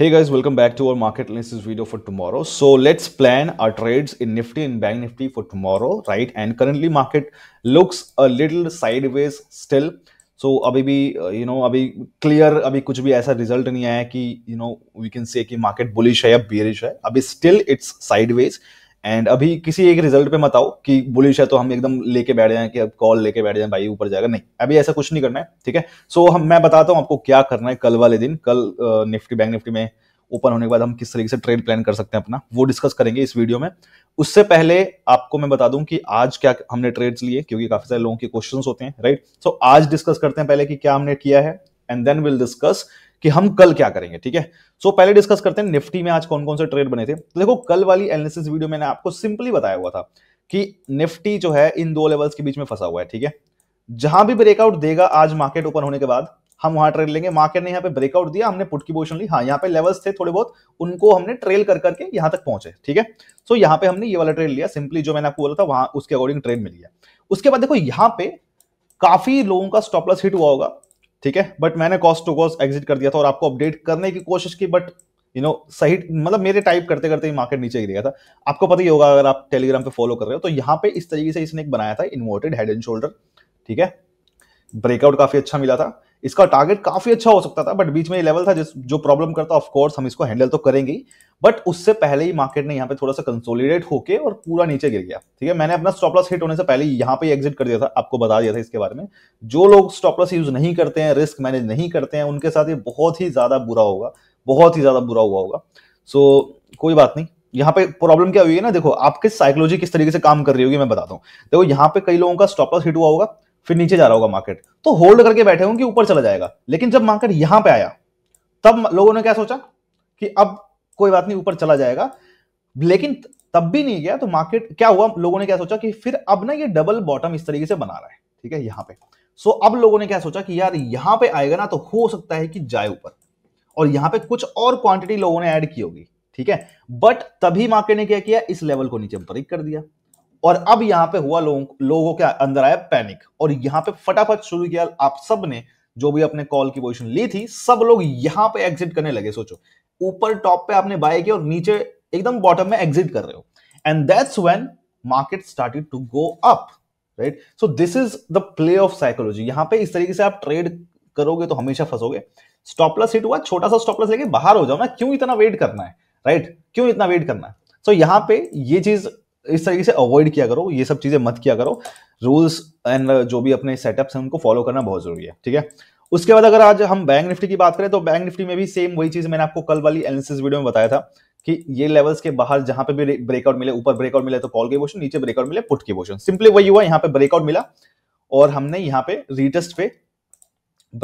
Hey guys, welcome back to our market analysis video for tomorrow. So let's plan our trades in Nifty and Bank Nifty for tomorrow, right? And currently market looks a little sideways still. so, अभी भी uh, you know, अभी clear अभी कुछ भी ऐसा result नहीं आया कि you know we can say कि market bullish है या bearish है अभी still it's sideways. एंड अभी किसी एक रिजल्ट पे मत आओ कि बुलिश है तो हम एकदम लेके बैठ जाए कि अब कॉल लेके बैठ जाए भाई ऊपर जाएगा नहीं अभी ऐसा कुछ नहीं करना है ठीक है सो so, हम मैं बताता हूँ आपको क्या करना है कल वाले दिन कल निफ्टी बैंक निफ्टी में ओपन होने के बाद हम किस तरीके से ट्रेड प्लान कर सकते हैं अपना वो डिस्कस करेंगे इस वीडियो में उससे पहले आपको मैं बता दूं कि आज क्या हमने ट्रेड्स लिए क्योंकि काफी सारे लोगों के क्वेश्चंस होते हैं राइट सो so, आज डिस्कस करते हैं पहले कि क्या हमने किया है एंड देन विल डिस्कस कि हम कल क्या करेंगे ठीक है सो पहले डिस्कस करते हैं निफ्टी में आज कौन कौन से ट्रेड बने थे तो देखो कल वाली एनालिसिस वीडियो मैंने आपको सिंपली बताया हुआ था कि निफ्टी जो है इन दो लेवल्स के बीच में फंसा हुआ है ठीक है जहां भी ब्रेकआउट देगा आज मार्केट ओपन होने के बाद हम वहां ट्रेड लेंगे मार्केट ने यहाँ पे ब्रेकआउट दिया हमने पुट की पोजिशन ली हाँ यहाँ पे लेवल्स थे थोड़े बहुत उनको हमने ट्रेल कर करके यहां तक पहुंचे ठीक है सो so, यहाँ पे हमने ये वाला ट्रेड लिया सिंपली जो मैंने आपको बोला था वहां उसके अकॉर्डिंग ट्रेड मिल गया उसके बाद देखो यहाँ पे काफी लोगों का स्टॉपलस हिट हुआ होगा ठीक है बट मैंने कॉस्ट टू कॉस्ट एग्जिट कर दिया था और आपको अपडेट करने की कोशिश की बट यू नो सही मतलब मेरे टाइप करते करते ही मार्केट नीचे गिर गया था आपको पता ही होगा अगर आप टेलीग्राम पे फॉलो कर रहे हो तो यहाँ पे इस तरीके से इसने एक बनाया था इन्वर्टेड हेड एंड शोल्डर ठीक है ब्रेकआउट काफी अच्छा मिला था इसका टारगेट काफी अच्छा हो सकता था बट बीच में ये लेवल था जिस जो प्रॉब्लम करता ऑफ कोर्स हम इसको हैंडल तो करेंगे बट उससे पहले ही मार्केट ने यहाँ पे थोड़ा सा कंसोलिडेट होके और पूरा नीचे गिर गया ठीक है मैंने अपना स्टॉप लॉस हिट होने से पहले यहाँ पे एग्जिट कर दिया था आपको बता दिया था इसके बारे में जो लोग स्टॉप लॉस यूज नहीं करते हैं रिस्क मैनेज नहीं करते हैं उनके साथ ये बहुत ही ज्यादा बुरा होगा बहुत ही ज्यादा बुरा हुआ होगा सो so, कोई बात नहीं यहाँ पे प्रॉब्लम क्या हुई है ना देखो आपके साइकोलॉजी किस तरीके से काम कर रही होगी मैं बताता हूँ देखो यहाँ पे कई लोगों का स्टॉप लॉस हिट हुआ होगा फिर नीचे जा रहा होगा मार्केट तो होल्ड करके बैठे होंगे ऊपर चला जाएगा लेकिन जब मार्केट यहाँ पे आया तब लोगों ने क्या सोचा कि अब कोई बात नहीं ऊपर चला जाएगा लेकिन तब भी नहीं गया तो मार्केट क्या हुआ लोगों ने क्या सोचा कि फिर अब ना ये डबल बॉटम इस तरीके से बना रहा है ठीक है यहां पे सो अब लोगों ने क्या सोचा कि यार यहां पे आएगा ना तो हो सकता है कि जाए ऊपर और यहां पे कुछ और क्वांटिटी लोगों ने ऐड की होगी ठीक है बट तभी मार्केट ने क्या किया इस लेवल को नीचे ब्रेक कर दिया और अब यहां पे हुआ लोगों लोगों के अंदर आया पैनिक और यहाँ पे फटाफट शुरू किया आप सब ने जो भी अपने कॉल की पोजीशन ली थी सब लोग यहां पे एग्जिट करने लगे सोचो ऊपर टॉप पे आपने बाय किया और नीचे एकदम बॉटम में एग्जिट कर रहे हो and that's when market started to go up right so this is the play of psychology यहां पे इस तरीके से आप ट्रेड करोगे तो हमेशा फंसोगे स्टॉपलस हिट हुआ छोटा सा स्टॉपलस लेके बाहर हो जाओ ना क्यों इतना वेट करना है राइट right? क्यों इतना वेट करना है सो so, यहां पे ये चीज इस तरीके से अवॉइड किया करो ये सब चीजें मत किया करो रूल्स एंड जो भी अपने सेटअप्स हैं उनको फॉलो करना बहुत जरूरी है ठीक है उसके बाद अगर आज हम बैंक निफ्टी की बात करें तो बैंक निफ्टी में भी सेम वही चीज मैंने आपको कल वाली एनालिसिस वीडियो में बताया था कि ये लेवल्स के बाहर जहां पे भी ब्रेकआउट मिले ऊपर ब्रेकआउट मिले तो कॉल के पोर्शन नीचे ब्रेकआउट मिले पुट के पोर्शन सिंपली वही हुआ यहाँ पे ब्रेकआउट मिला और हमने यहाँ पे रिटेस्ट पे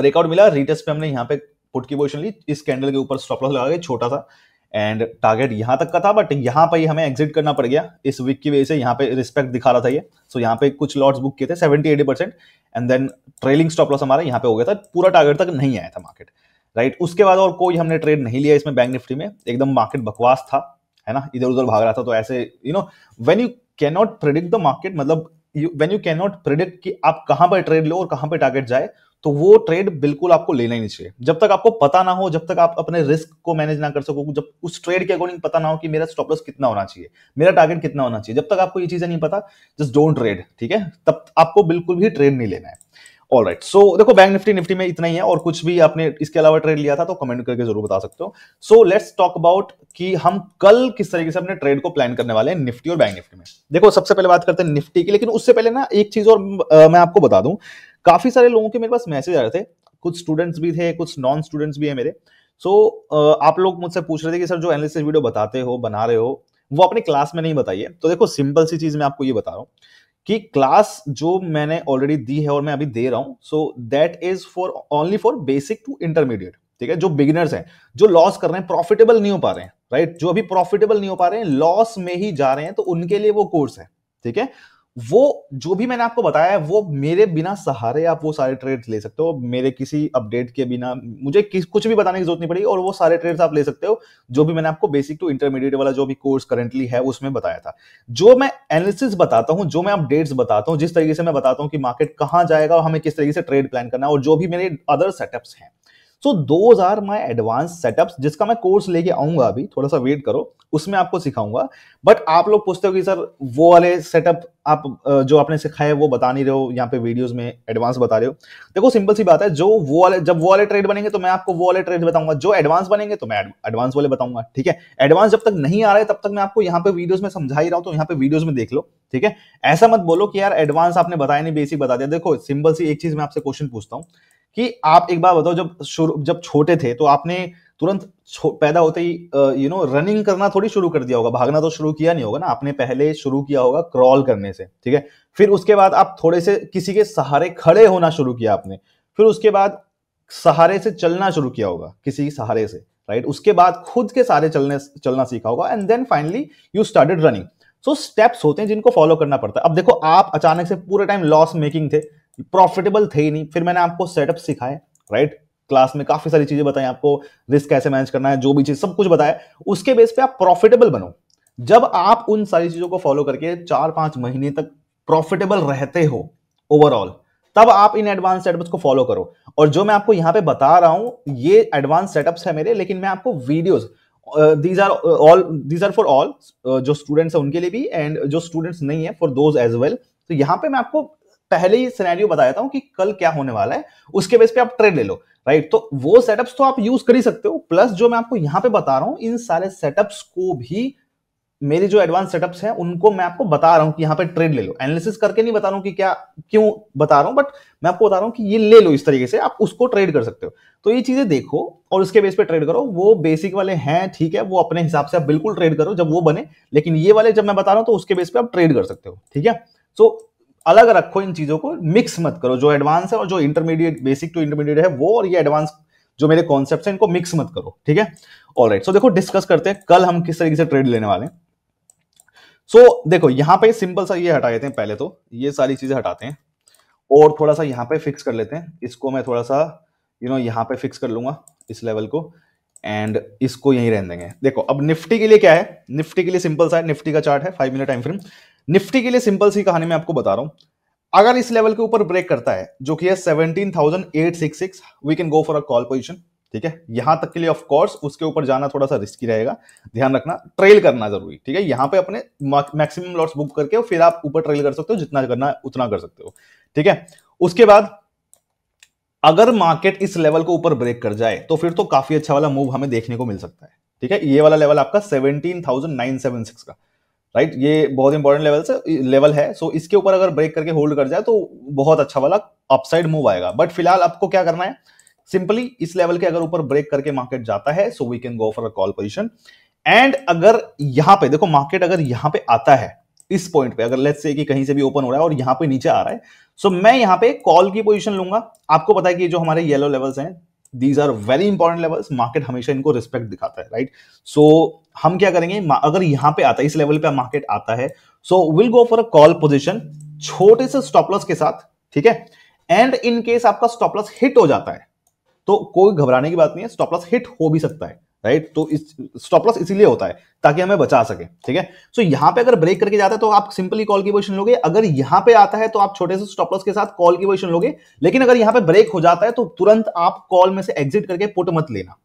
ब्रेकआउट मिला रिटेस्ट पे हमने यहाँ पे पुट की पोजिशन ली इस कैंडल के ऊपर स्टॉप लॉस लगा के छोटा सा एंड टारगेट यहां तक का था बट यहाँ पर ही हमें एग्जिट करना पड़ गया इस वीक की वजह से यहाँ पे रिस्पेक्ट दिखा रहा था ये सो so, यहां पे कुछ लॉट्स बुक किए थे seventy eighty percent and then trailing stop loss हमारा यहां पे हो गया था पूरा टारगेट तक नहीं आया था मार्केट राइट right? उसके बाद और कोई हमने ट्रेड नहीं लिया इसमें बैंक निफ्टी में एकदम मार्केट बकवास था है ना इधर उधर भाग रहा था तो ऐसे you know when you cannot predict the market मतलब वेन यू कैनॉट प्रिडिक्ट कि आप कहां पर ट्रेड लो और कहां पर टारगेट जाए तो वो ट्रेड बिल्कुल आपको लेना ही नहीं चाहिए जब तक आपको पता ना हो जब तक आप अपने रिस्क को मैनेज ना कर सको जब उस ट्रेड के अकॉर्डिंग पता ना हो कि मेरा स्टॉप लॉस कितना होना चाहिए मेरा टारगेट कितना होना चाहिए जब तक आपको ये चीजें नहीं पता जस्ट डोंट ट्रेड ठीक है तब आपको बिल्कुल भी ट्रेड नहीं लेना है ऑल राइट सो देखो बैंक निफ्टी निफ्टी में इतना ही है और कुछ भी आपने इसके अलावा ट्रेड लिया था तो कमेंट करके जरूर बता सकते हो सो लेट्स टॉक अबाउट कि हम कल किस तरीके से अपने ट्रेड को प्लान करने वाले हैं निफ्टी और बैंक निफ्टी में देखो सबसे पहले बात करते हैं निफ्टी की लेकिन उससे पहले ना एक चीज और आ, मैं आपको बता दूं काफ़ी सारे लोगों के मेरे पास मैसेज आ रहे थे कुछ स्टूडेंट्स भी थे कुछ नॉन स्टूडेंट्स भी है मेरे सो so, आप लोग मुझसे पूछ रहे थे कि सर जो एनालिसिस वीडियो बताते हो बना रहे हो वो अपने क्लास में नहीं बताइए तो देखो सिंपल सी चीज़ मैं आपको ये बता रहा हूँ कि क्लास जो मैंने ऑलरेडी दी है और मैं अभी दे रहा हूँ so that is for only for basic to intermediate ठीक है जो बिगिनर्स हैं जो लॉस कर रहे हैं प्रॉफिटेबल नहीं हो पा रहे हैं राइट right? जो अभी प्रॉफिटेबल नहीं हो पा रहे हैं लॉस में ही जा रहे हैं तो उनके लिए वो कोर्स है ठीक है वो जो भी मैंने आपको बताया है वो मेरे बिना सहारे आप वो सारे ट्रेड्स ले सकते हो मेरे किसी अपडेट के बिना मुझे किस कुछ भी बताने की जरूरत नहीं पड़ी और वो सारे ट्रेड्स आप ले सकते हो जो भी मैंने आपको बेसिक टू इंटरमीडिएट वाला जो भी कोर्स करेंटली है उसमें बताया था जो मैं एनालिसिस बताता हूँ जो मैं अपडेट्स बताता हूँ जिस तरीके से मैं बताता हूँ कि मार्केट कहाँ जाएगा और हमें किस तरीके से ट्रेड प्लान करना है और जो भी मेरे अदर सेटअप्स हैं so those are my advance setups जिसका मैं कोर्स लेके आऊंगा अभी थोड़ा सा वेट करो उसमें आपको सिखाऊंगा बट आप लोग पूछते हो कि सर वो वाले सेटअप आप जो आपने है वो बता नहीं रहे हो यहाँ पे वीडियोस में एडवांस बता रहे हो देखो सिंपल सी बात है जो वो वाले जब वो वाले ट्रेड बनेंगे तो मैं आपको वो वाले ट्रेड बताऊंगा जो एडवांस बनेंगे तो मैं एडवांस वाले बताऊंगा ठीक है एडवांस जब तक नहीं आ रहे तब तक मैं आपको यहाँ पे वीडियोज में समझा ही रहा हूँ तो यहाँ पे वीडियोज में देख लो ठीक है ऐसा मत बोलो कि यार एडवांस आपने बताया नहीं बेसिक बता दिया देखो सिंपल सी एक चीज मैं आपसे क्वेश्चन पूछता हूँ कि आप एक बार बताओ जब शुरू जब छोटे थे तो आपने तुरंत पैदा होते ही यू नो रनिंग करना थोड़ी शुरू कर दिया होगा भागना तो शुरू किया नहीं होगा ना आपने पहले शुरू किया होगा क्रॉल करने से ठीक है फिर उसके बाद आप थोड़े से किसी के सहारे खड़े होना शुरू किया आपने फिर उसके बाद सहारे से चलना शुरू किया होगा किसी सहारे से राइट उसके बाद खुद के सहारे चलने चलना सीखा होगा and then finally you started running so steps होते हैं जिनको फॉलो करना पड़ता है अब देखो आप अचानक से पूरे टाइम लॉस मेकिंग थे प्रॉफिटेबल थे ही नहीं फिर मैंने आपको सेटअप सिखाए राइट क्लास में काफी सारी चीजें बताई आपको रिस्क कैसे मैनेज करना है जो भी चीज सब कुछ बताया उसके बेस पे आप प्रॉफिटेबल बनो जब आप उन सारी चीजों को फॉलो करके चार पांच महीने तक प्रॉफिटेबल रहते हो ओवरऑल तब आप इन एडवांस सेटअप्स को फॉलो करो और जो मैं आपको यहाँ पे बता रहा हूँ ये एडवांस सेटअप्स है मेरे लेकिन मैं आपको videos these are all these are for all जो स्टूडेंट्स हैं उनके लिए भी एंड जो स्टूडेंट्स नहीं है फॉर दोज एज वेल तो यहाँ पे मैं आपको पहले ही सिनेरियो बता देता हूं कि कल क्या होने वाला है उसके बेस पे आप ट्रेड ले लो राइट तो वो सेटअप्स तो आप यूज कर ही सकते हो प्लस जो मैं आपको यहां पे बता रहा हूं इन सारे सेटअप्स को भी मेरे जो एडवांस सेटअप्स हैं उनको मैं आपको बता रहा हूं कि यहां पे ट्रेड ले लो एनालिसिस करके नहीं बता रहा हूं कि क्या क्यों बता रहा हूं बट मैं आपको बता रहा हूं कि ये ले लो इस तरीके से आप उसको ट्रेड कर सकते हो तो ये चीजें देखो और उसके बेस पे ट्रेड करो वो बेसिक वाले हैं ठीक है वो अपने हिसाब से आप बिल्कुल ट्रेड करो जब वो बने लेकिन ये वाले जब मैं बता रहा हूं तो उसके बेस पे आप ट्रेड कर सकते हो ठीक है सो so, अलग रखो इन चीज़ों को मिक्स मत करो जो एडवांस है और जो इंटरमीडिएट बेसिक टू इंटरमीडिएट है वो और ये एडवांस जो मेरे कॉन्सेप्ट हैं इनको मिक्स मत करो ठीक है ऑल राइट सो देखो डिस्कस करते हैं कल हम किस तरीके से ट्रेड लेने वाले सो so, देखो यहां पर सिंपल सा ये हटा देते हैं पहले तो ये सारी चीज़ें हटाते हैं और थोड़ा सा यहाँ पे फिक्स कर लेते हैं इसको मैं थोड़ा सा यू नो यहाँ पे फिक्स कर लूंगा इस लेवल को एंड इसको यहीं रहने देंगे देखो अब निफ्टी के लिए क्या है निफ्टी के लिए सिंपल सा है निफ्टी का चार्ट है five minute time frame Nifty के लिए सिंपल सी कहानी मैं आपको बता रहा हूं अगर इस लेवल के ऊपर ब्रेक करता है जो कि है six we can go for a call position ठीक है यहां तक के लिए ऑफ कोर्स उसके ऊपर जाना थोड़ा सा रिस्की रहेगा ध्यान रखना ट्रेल करना जरूरी ठीक है यहां पे अपने मैक्सिमम लॉट्स बुक करके फिर आप ऊपर ट्रेल कर सकते हो जितना करना है उतना कर सकते हो ठीक है उसके बाद अगर मार्केट इस लेवल को ऊपर ब्रेक कर जाए तो फिर तो काफी अच्छा वाला मूव हमें देखने को मिल सकता है ठीक है ये वाला लेवल आपका सिक्स का राइट ये बहुत इंपॉर्टेंट लेवल से लेवल है सो इसके ऊपर अगर ब्रेक करके होल्ड कर जाए तो बहुत अच्छा वाला अपसाइड मूव आएगा बट फिलहाल आपको क्या करना है सिंपली इस लेवल के अगर ऊपर ब्रेक करके मार्केट जाता है so we can go for a call position and अगर यहां पे देखो मार्केट अगर यहां पे आता है इस पॉइंट पे अगर लेट्स से कि कहीं से भी ओपन हो रहा है और यहां पे नीचे आ रहा है सो so मैं यहां पे कॉल की पोजीशन लूंगा आपको पता है कि जो हमारे येलो लेवल्स हैं these are very important levels market हमेशा इनको रिस्पेक्ट दिखाता है राइट right? सो so, हम क्या करेंगे अगर यहां पे आता है इस लेवल पे मार्केट आता है so will go for a call position छोटे से स्टॉप लॉस के साथ ठीक है एंड इन केस आपका स्टॉप लॉस हिट हो जाता है तो कोई घबराने की बात नहीं है स्टॉप लॉस हिट हो भी सकता है राइट तो इस स्टॉप लॉस इसीलिए होता है ताकि हमें बचा सके ठीक है सो यहां पे अगर ब्रेक करके जाता है तो आप सिंपली कॉल की पोजिशन लोगे अगर यहां पे आता है तो आप छोटे से स्टॉप लॉस के साथ कॉल की पोजिशन लोगे लेकिन अगर यहाँ पे ब्रेक हो जाता है तो तुरंत आप कॉल में से एग्जिट करके पुट मत लेना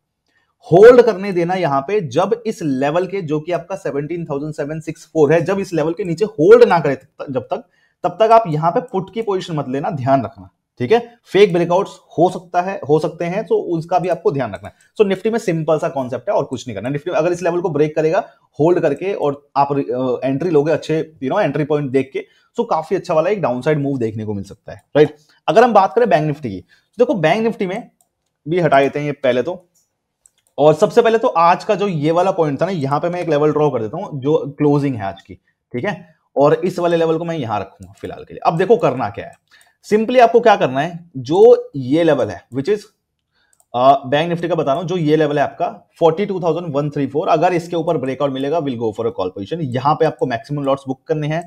होल्ड करने देना यहां पे जब इस लेवल के जो कि आपका 17,764 है जब इस लेवल के नीचे होल्ड ना करे जब तक तब तक आप यहाँ पे पुट की पोजीशन मत लेना ध्यान रखना ठीक है फेक ब्रेकआउट हो सकता है हो सकते हैं तो उसका भी आपको ध्यान रखना है सो so, निफ्टी में सिंपल सा कॉन्सेप्ट है और कुछ नहीं करना निफ्टी अगर इस लेवल को ब्रेक करेगा होल्ड करके और आप एंट्री uh, लोगे अच्छे यू नो एंट्री पॉइंट देख के सो so, काफी अच्छा वाला एक डाउन साइड मूव देखने को मिल सकता है राइट अगर हम बात करें बैंक निफ्टी की तो देखो बैंक निफ्टी में भी हटा देते हैं ये पहले तो और सबसे पहले तो आज का जो ये वाला पॉइंट था ना यहाँ पे मैं एक लेवल ड्रॉ कर देता हूँ जो क्लोजिंग है आज की ठीक है और इस वाले लेवल को मैं यहां रखूंगा फिलहाल के लिए अब देखो करना क्या है सिंपली आपको क्या करना है जो ये लेवल है विच इज बैंक निफ्टी का बता रहा हूं जो ये लेवल है आपका 42,134 अगर इसके ऊपर ब्रेकआउट मिलेगा will go for a call position यहां पे आपको मैक्सिमम लॉट्स बुक करने हैं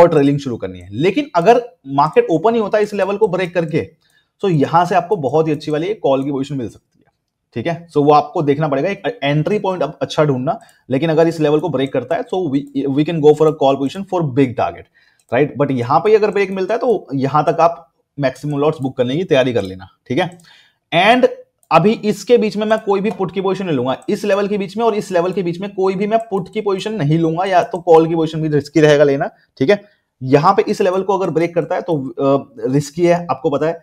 और ट्रेलिंग शुरू करनी है लेकिन अगर मार्केट ओपन ही होता है इस लेवल को ब्रेक करके तो यहां से आपको बहुत ही अच्छी वाली कॉल की पोजिशन मिल सकती है ठीक है सो so, वो आपको देखना पड़ेगा एक एंट्री पॉइंट अच्छा ढूंढना लेकिन अगर इस लेवल को ब्रेक करता है so we can go for a call position for big target right but यहां पर अगर ब्रेक मिलता है तो यहां तक आप मैक्सिमम लॉट्स बुक करने की तैयारी कर लेना ठीक है एंड अभी इसके बीच में मैं कोई भी पुट की पोजीशन नहीं लूंगा इस लेवल के बीच में और इस लेवल के बीच में कोई भी मैं पुट की पोजीशन नहीं लूंगा या तो कॉल की पोजीशन भी रिस्की रहेगा लेना ठीक है यहां पे इस लेवल को अगर ब्रेक करता है तो रिस्की है आपको पता है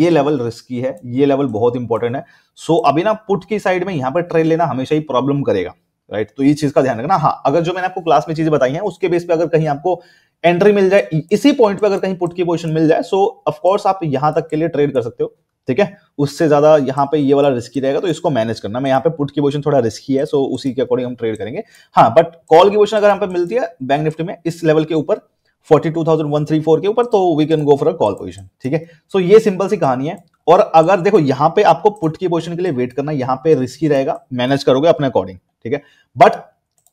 ये लेवल रिस्की है ये लेवल बहुत इंपॉर्टेंट है सो so, अभी ना पुट की साइड में यहां पर ट्रेड लेना हमेशा ही प्रॉब्लम करेगा राइट तो ये चीज का ध्यान रखना हाँ अगर जो मैंने आपको क्लास में चीजें बताई हैं उसके बेस पे अगर कहीं आपको एंट्री मिल जाए इसी पॉइंट पे अगर कहीं पुट की पोजीशन मिल जाए सो ऑफकोर्स आप यहां तक के लिए ट्रेड कर सकते हो ठीक है उससे ज्यादा यहाँ पे ये वाला रिस्की रहेगा तो इसको मैनेज करना मैं यहाँ पे पुट की पोजीशन थोड़ा रिस्की है सो उसी के अकॉर्डिंग हम ट्रेड करेंगे हाँ बट कॉल की पोजीशन अगर यहाँ पे मिलती है बैंक निफ्टी में इस लेवल के ऊपर 42,134 के ऊपर तो we can go for a call position ठीक है सो ये सिंपल सी कहानी है और अगर देखो यहाँ पे आपको पुट की पोजीशन के लिए वेट करना यहाँ पे रिस्की रहेगा मैनेज करोगे अपने अकॉर्डिंग ठीक है बट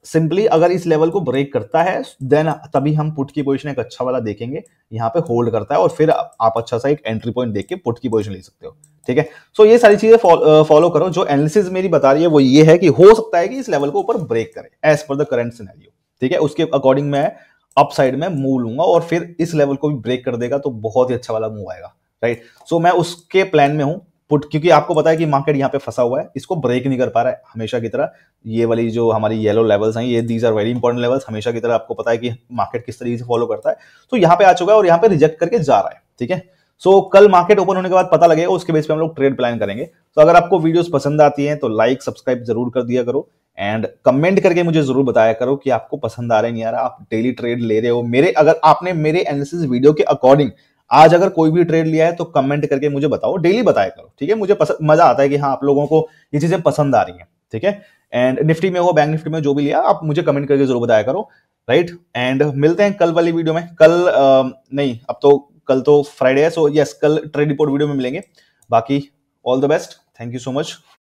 सिंपली अगर इस लेवल को ब्रेक करता है देन तभी हम पुट की पोजीशन एक अच्छा वाला देखेंगे यहाँ पे होल्ड करता है और फिर आप अच्छा सा एक एंट्री पॉइंट देख के पुट की पोजीशन ले सकते हो ठीक है सो ये सारी चीजें फॉलो करो जो एनालिसिस मेरी बता रही है वो ये है कि हो सकता है कि इस लेवल को ऊपर ब्रेक करे as per the current scenario ठीक है उसके अकॉर्डिंग मैं अपसाइड में मूव लूंगा और फिर इस लेवल को भी ब्रेक कर देगा तो बहुत ही अच्छा वाला मूव आएगा राइट सो मैं उसके प्लान में हूँ पुट क्योंकि आपको पता है कि मार्केट यहाँ पे फंसा हुआ है इसको ब्रेक नहीं कर पा रहा है हमेशा की तरह ये वाली जो हमारी येलो लेवल्स हैं ये these are very important levels हमेशा की तरह आपको पता है कि मार्केट किस तरीके से फॉलो करता है तो यहाँ पे आ चुका है और यहाँ पे रिजेक्ट करके जा रहा है ठीक है सो कल मार्केट ओपन होने के बाद पता लगेगा उसके बेस पे हम लोग ट्रेड प्लान करेंगे तो अगर आपको वीडियोस पसंद आती हैं तो लाइक सब्सक्राइब जरूर कर दिया करो एंड कमेंट करके मुझे जरूर बताया करो कि आपको पसंद आ रहे नहीं आ रहा आप डेली ट्रेड ले रहे हो मेरे अगर आपने मेरे एनालिसिस वीडियो के अकॉर्डिंग आज अगर कोई भी ट्रेड लिया है तो कमेंट करके मुझे बताओ डेली बताया करो ठीक है मुझे मजा आता है कि हाँ आप लोगों को ये चीजें पसंद आ रही हैं ठीक है एंड निफ्टी में हो बैंक निफ्टी में जो भी लिया आप मुझे कमेंट करके जरूर बताया करो राइट एंड मिलते हैं कल वाली वीडियो में कल आ, नहीं अब तो कल तो फ्राइडे है सो यस कल ट्रेड रिपोर्ट वीडियो में मिलेंगे बाकी all the best thank you so much